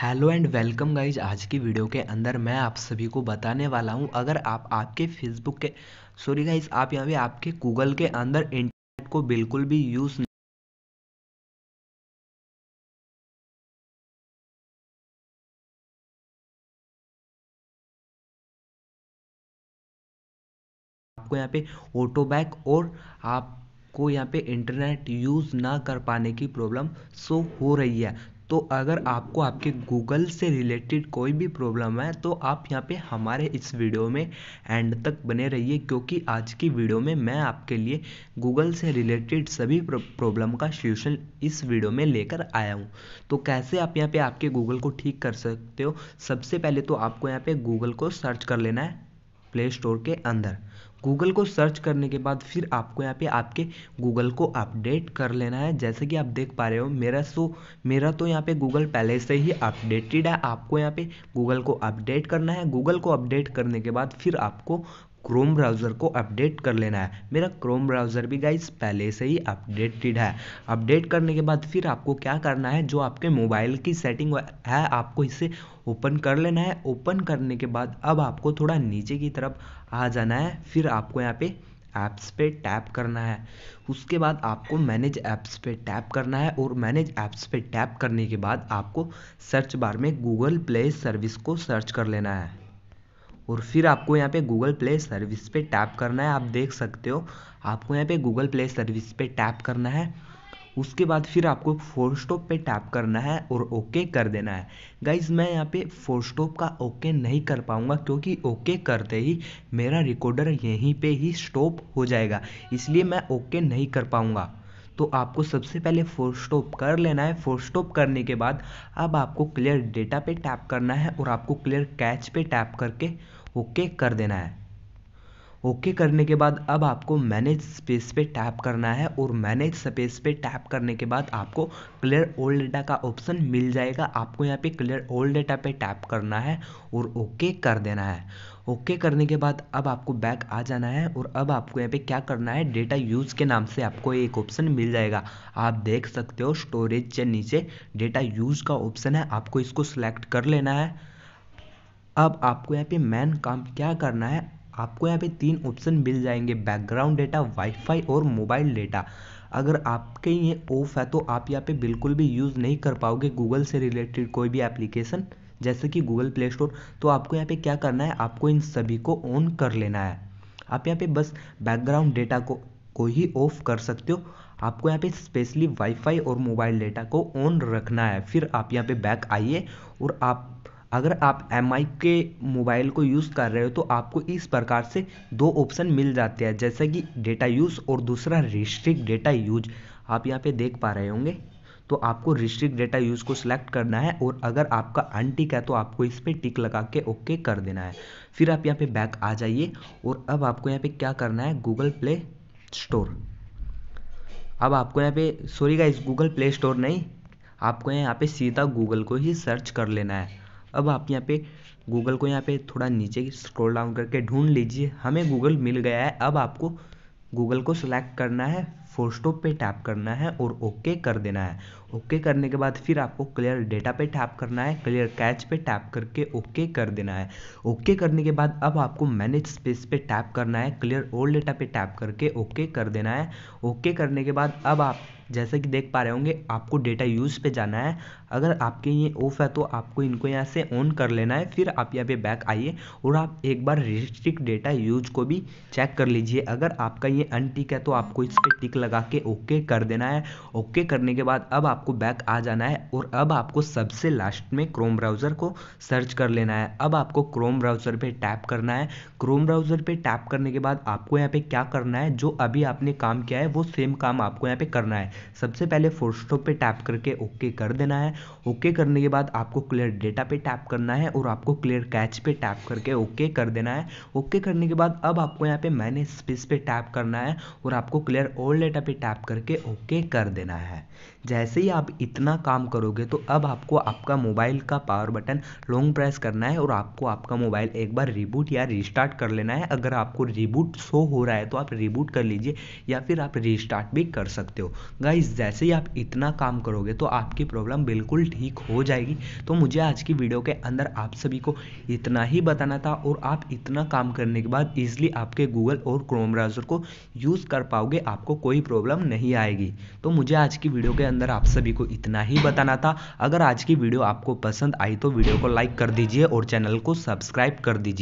hello and welcome guys आज की video के अंदर मैं आप सभी को बताने वाला हूं अगर आप आपके फेसबुक के सॉरी गाइज आप यहाँ पे आपके गूगल के अंदर इंटरनेट को बिल्कुल भी यूज़ आपको यहाँ पे ऑटो बैक और आपको यहाँ पे इंटरनेट यूज़ ना कर पाने की प्रॉब्लम सो हो रही है तो अगर आपको आपके गूगल से रिलेटेड कोई भी प्रॉब्लम है तो आप यहाँ पे हमारे इस वीडियो में एंड तक बने रहिए क्योंकि आज की वीडियो में मैं आपके लिए गूगल से रिलेटेड सभी प्रॉब्लम का सोल्यूशन इस वीडियो में लेकर आया हूँ तो कैसे आप यहाँ पे आपके गूगल को ठीक कर सकते हो सबसे पहले तो आपको यहाँ पे गूगल को सर्च कर लेना है प्ले स्टोर के अंदर गूगल को सर्च करने के बाद फिर आपको यहाँ पे आपके गूगल को अपडेट कर लेना है जैसे कि आप देख पा रहे हो मेरा सो मेरा तो यहाँ पे गूगल पहले से ही अपडेटेड है आपको यहाँ पे गूगल को अपडेट करना है गूगल को अपडेट करने के बाद फिर आपको क्रोम ब्राउज़र को अपडेट कर लेना है मेरा क्रोम ब्राउज़र भी गाइज पहले से ही अपडेटेड है अपडेट करने के बाद फिर आपको क्या करना है जो आपके मोबाइल की सेटिंग है आपको इसे ओपन कर लेना है ओपन करने के बाद अब आपको थोड़ा नीचे की तरफ आ जाना है फिर आपको यहाँ पे ऐप्स पे टैप करना है उसके बाद आपको मैनेज ऐप्स पे टैप करना है और मैनेज ऐप्स पे टैप करने के बाद आपको सर्च बार में गूगल प्ले सर्विस को सर्च कर लेना है और फिर आपको यहाँ पे गूगल प्ले सर्विस पे टैप करना है आप देख सकते हो आपको यहाँ पे गूगल प्ले सर्विस पे टैप करना है उसके बाद फिर आपको फोर स्टॉप पे टैप करना है और ओके कर देना है गाइज मैं यहाँ पे फोर स्टॉप का ओके नहीं कर पाऊँगा क्योंकि ओके करते ही मेरा रिकॉर्डर यहीं पे ही स्टॉप हो जाएगा इसलिए मैं ओके नहीं कर पाऊँगा तो आपको सबसे पहले फोर स्टॉप कर लेना है फोर स्टॉप करने के बाद अब आपको क्लियर डेटा पे टैप करना है और आपको क्लियर कैच पे टैप करके ओके कर देना है ओके करने के बाद अब आपको मैनेज स्पेस पे टैप करना है और मैनेज स्पेस पे टैप करने के बाद आपको क्लियर ओल्ड डेटा का ऑप्शन मिल जाएगा आपको यहाँ पे क्लियर ओल्ड डेटा पे टैप करना है और ओके कर देना है ओके करने के बाद अब आपको बैक आ जाना है और अब आपको यहाँ पे क्या करना है डेटा यूज़ के नाम से आपको एक ऑप्शन मिल जाएगा आप देख सकते हो स्टोरेज के नीचे डेटा यूज़ का ऑप्शन है आपको इसको सिलेक्ट कर लेना है अब आपको यहाँ पे मैन काम क्या करना है आपको यहाँ पे तीन ऑप्शन मिल जाएंगे बैकग्राउंड डेटा वाईफाई और मोबाइल डेटा अगर आपके ये ऑफ है तो आप यहाँ पे बिल्कुल भी यूज़ नहीं कर पाओगे गूगल से रिलेटेड कोई भी एप्लीकेशन जैसे कि गूगल प्ले स्टोर तो आपको यहाँ पे क्या करना है आपको इन सभी को ऑन कर लेना है आप यहाँ पे बस बैकग्राउंड डेटा को को ही ऑफ कर सकते हो आपको यहाँ पे स्पेशली वाईफाई और मोबाइल डेटा को ऑन रखना है फिर आप यहाँ पे बैक आइए और आप अगर आप एम के मोबाइल को यूज़ कर रहे हो तो आपको इस प्रकार से दो ऑप्शन मिल जाते हैं जैसे कि डेटा यूज़ और दूसरा रिस्ट्रिक्ट डेटा यूज आप यहाँ पे देख पा रहे होंगे तो आपको रिस्ट्रिक्ट डेटा यूज़ को सिलेक्ट करना है और अगर आपका अनटिक है तो आपको इस पर टिक लगा के ओके कर देना है फिर आप यहाँ पे बैक आ जाइए और अब आपको यहाँ पे क्या करना है गूगल प्ले स्टोर अब आपको यहाँ पे sorry guys Google play store नहीं आपको यहाँ पे सीधा गूगल को ही सर्च कर लेना है अब आप यहाँ पे गूगल को यहाँ पे थोड़ा नीचे स्क्रॉल डाउन करके ढूंढ लीजिए हमें गूगल मिल गया है अब आपको गूगल को सिलेक्ट करना है स्टॉप पे टैप करना है और ओके कर देना है ओके करने के बाद फिर आपको क्लियर डेटा पे टैप करना है क्लियर कैच पे टैप करके ओके कर देना है ओके करने के बाद अब आपको मैनेज स्पेस पे टैप करना है क्लियर ओल्ड डेटा पे टैप करके ओके कर देना है ओके करने के बाद अब आप जैसे कि देख पा रहे होंगे आपको डेटा यूज़ पे जाना है अगर आपके ये ऑफ है तो आपको इनको यहाँ से ऑन कर लेना है फिर आप यहाँ पे बैक आइए और आप एक बार रजिस्ट्रिक डेटा यूज को भी चेक कर लीजिए अगर आपका ये अनटिक है तो आपको इस पर टिक लगा के ओके कर देना है ओके करने के बाद अब आपको बैक आ जाना है और अब आपको सबसे लास्ट में क्रोम ब्राउज़र को सर्च कर लेना है अब आपको क्रोम ब्राउज़र पर टैप करना है क्रोम ब्राउज़र पर टैप करने के बाद आपको यहाँ पे क्या करना है जो अभी आपने काम किया है वो सेम काम आपको यहाँ पे करना है सबसे पहले फोटोस्टॉप पर टैप करके ओके कर देना है ओके करने के बाद आपको क्लियर डेटा पे टैप करना है और आपको क्लियर कैच पे टैप करके ओके कर देना है ओके करने के बाद अब आपको यहाँ पे मैंने स्पेस पे टैप करना है और आपको क्लियर ओल्ड डेटा पे टैप करके ओके कर देना है जैसे ही आप इतना काम करोगे तो अब आपको आपका मोबाइल का पावर बटन लॉन्ग प्रेस करना है और आपको आपका मोबाइल एक बार रिबूट या रिस्टार्ट कर लेना है अगर आपको रिबूट शो हो रहा है तो आप रिबूट कर लीजिए या फिर आप रिस्टार्ट भी कर सकते हो गाइज जैसे ही आप इतना काम करोगे तो आपकी प्रॉब्लम बिल्कुल बिल्कुल ठीक हो जाएगी तो मुझे आज की वीडियो के अंदर आप सभी को इतना ही बताना था और आप इतना काम करने के बाद इजली आपके गूगल और क्रोम ब्राउज़र को यूज़ कर पाओगे आपको कोई प्रॉब्लम नहीं आएगी तो मुझे आज की वीडियो के अंदर आप सभी को इतना ही बताना था अगर आज की वीडियो आपको पसंद आई तो वीडियो को लाइक कर दीजिए और चैनल को सब्सक्राइब कर दीजिए